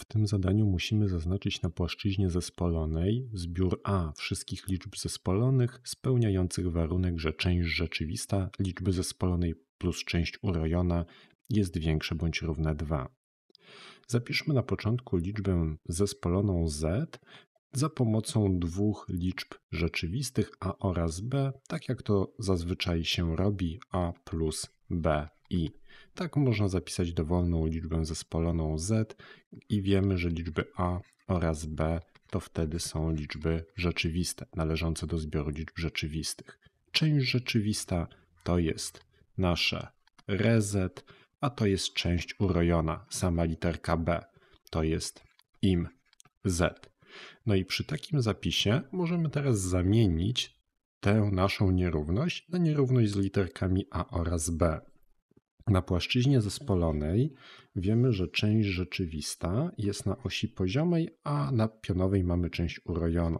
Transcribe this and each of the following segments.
W tym zadaniu musimy zaznaczyć na płaszczyźnie zespolonej zbiór A wszystkich liczb zespolonych spełniających warunek, że część rzeczywista liczby zespolonej plus część urojona jest większe bądź równe 2. Zapiszmy na początku liczbę zespoloną z za pomocą dwóch liczb rzeczywistych a oraz b, tak jak to zazwyczaj się robi a plus b i. Tak można zapisać dowolną liczbę zespoloną z i wiemy, że liczby a oraz b to wtedy są liczby rzeczywiste, należące do zbioru liczb rzeczywistych. Część rzeczywista to jest nasze rezet, a to jest część urojona, sama literka b, to jest im z. No i przy takim zapisie możemy teraz zamienić tę naszą nierówność na nierówność z literkami a oraz b. Na płaszczyźnie zespolonej wiemy, że część rzeczywista jest na osi poziomej, a na pionowej mamy część urojoną.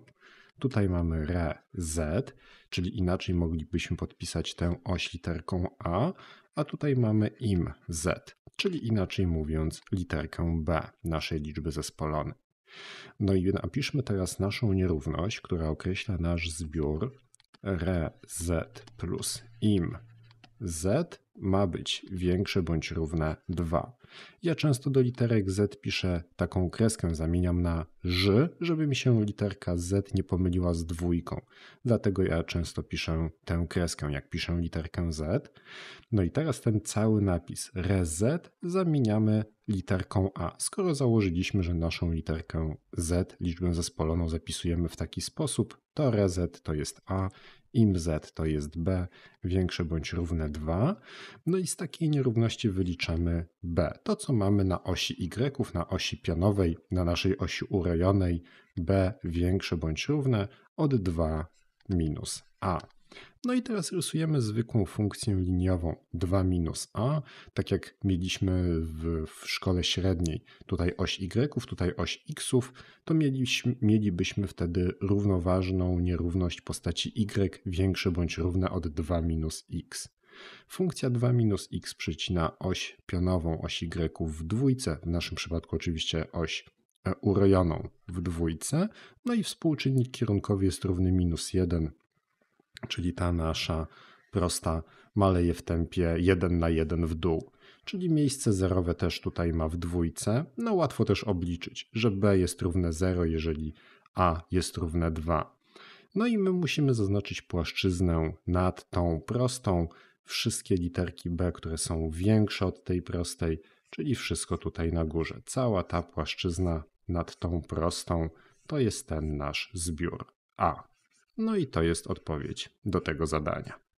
Tutaj mamy re z, czyli inaczej moglibyśmy podpisać tę oś literką a, a tutaj mamy im z, czyli inaczej mówiąc literkę b naszej liczby zespolonej. No i napiszmy teraz naszą nierówność, która określa nasz zbiór re z plus im z ma być większe bądź równe 2. Ja często do literek Z piszę taką kreskę, zamieniam na ż, żeby mi się literka Z nie pomyliła z dwójką. Dlatego ja często piszę tę kreskę, jak piszę literkę Z. No i teraz ten cały napis rez zamieniamy literką A. Skoro założyliśmy, że naszą literkę Z, liczbę zespoloną, zapisujemy w taki sposób, to rez to jest A im z to jest b większe bądź równe 2. No i z takiej nierówności wyliczamy b. To, co mamy na osi y, na osi pionowej, na naszej osi urojonej, b większe bądź równe od 2 minus a. No i teraz rysujemy zwykłą funkcję liniową 2 minus a, tak jak mieliśmy w, w szkole średniej. Tutaj oś y, tutaj oś xów, to mieliśmy, mielibyśmy wtedy równoważną nierówność postaci y większe bądź równe od 2 minus x. Funkcja 2 minus x przecina oś pionową, oś y w dwójce, w naszym przypadku oczywiście oś e, urojoną w dwójce, no i współczynnik kierunkowy jest równy minus 1, czyli ta nasza prosta maleje w tempie 1 na 1 w dół. Czyli miejsce zerowe też tutaj ma w dwójce. No łatwo też obliczyć, że b jest równe 0, jeżeli a jest równe 2. No i my musimy zaznaczyć płaszczyznę nad tą prostą. Wszystkie literki b, które są większe od tej prostej, czyli wszystko tutaj na górze. Cała ta płaszczyzna nad tą prostą to jest ten nasz zbiór A. No i to jest odpowiedź do tego zadania.